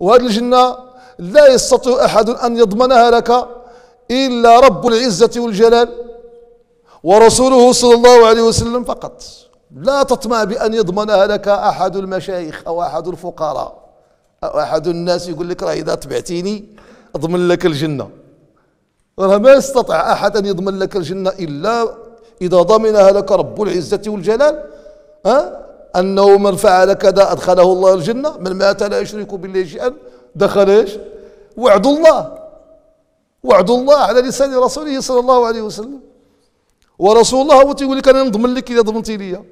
وهذه الجنة لا يستطيع أحد أن يضمنها لك إلا رب العزة والجلال ورسوله صلى الله عليه وسلم فقط لا تطمع بأن يضمنها لك أحد المشايخ أو أحد الفقراء أو أحد الناس يقول لك راه إذا تبعتيني أضمن لك الجنة راه ما يستطع أحد أن يضمن لك الجنة إلا إذا ضمنها لك رب العزة والجلال ها أه؟ أنه من فعل كذا أدخله الله الجنة من مات لا يشرك بالله شيئا دخل إيش وعد الله وعد الله على لسان رسوله صلى الله عليه وسلم ورسول الله هو تيقول لك أنا نضمن لك إذا ضمنتي لي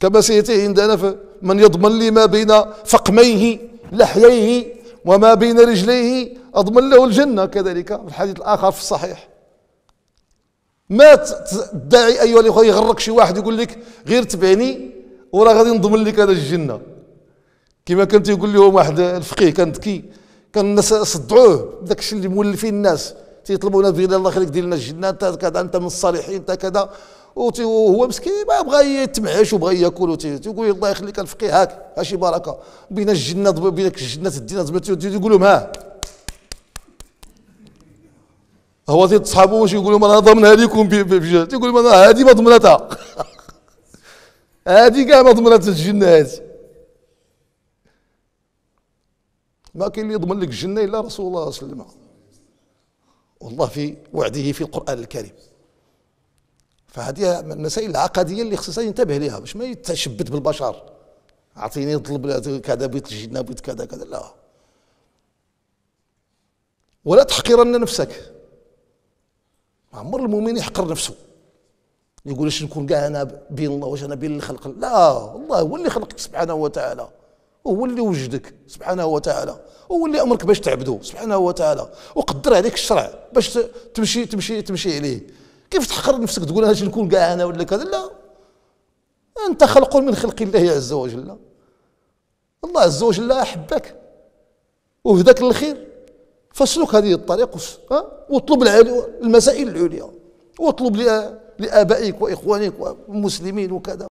كما سيأتي عندنا من يضمن لي ما بين فقميه لحييه وما بين رجليه أضمن له الجنة كذلك الحديث الآخر في الصحيح ما تدعي ايها الاخوه يغرك شي واحد يقول لك غير تبعني وراه غادي نضمن لك انا الجنه كما كان تيقول لهم واحد الفقيه كان ذكي كان الناس صدعوه داك الشيء اللي مولفين الناس تيطلبونا فينا الله يخليك دير لنا الجنه انت كذا انت من الصالحين انت كذا وهو مسكين ما بغى يتمعش وبغى ياكل تيقول الله يخليك الفقيه هاك هاشي بركه بين الجنه بينك الجنه تدينا تيقول لهم ها هو زيد باش واش يقول لهم انا ضمنها لكم بجهل تيقول لهم انا هذه ما ضمنتها هذه كاع ما ضمنتها الجنه هذه ما كاين اللي يضمن لك الجنه الا رسول الله صلى الله عليه وسلم والله في وعده في القران الكريم فهذه من المسائل العقديه اللي خصنا ينتبه لها باش ما يتشبت بالبشر اعطيني طلب كذا بيت الجنه بيت كذا كذا لا ولا تحقرن نفسك ما عمر المؤمن يحقر نفسه يقول ايش نكون كاع انا بين الله واش انا بين الخلق لا الله هو اللي خلقك سبحانه وتعالى هو اللي وجدك سبحانه وتعالى هو اللي امرك باش تعبده سبحانه وتعالى وقدر عليك الشرع باش تمشي تمشي تمشي عليه كيف تحقر نفسك تقول انا نكون كاع انا ولا كذا لا انت خلق من خلق الله عز وجل الله عز وجل احبك وهداك للخير فاسلك هذه الطريق واطلب المسائل العليا واطلب لآبائك وإخوانك والمسلمين وكذا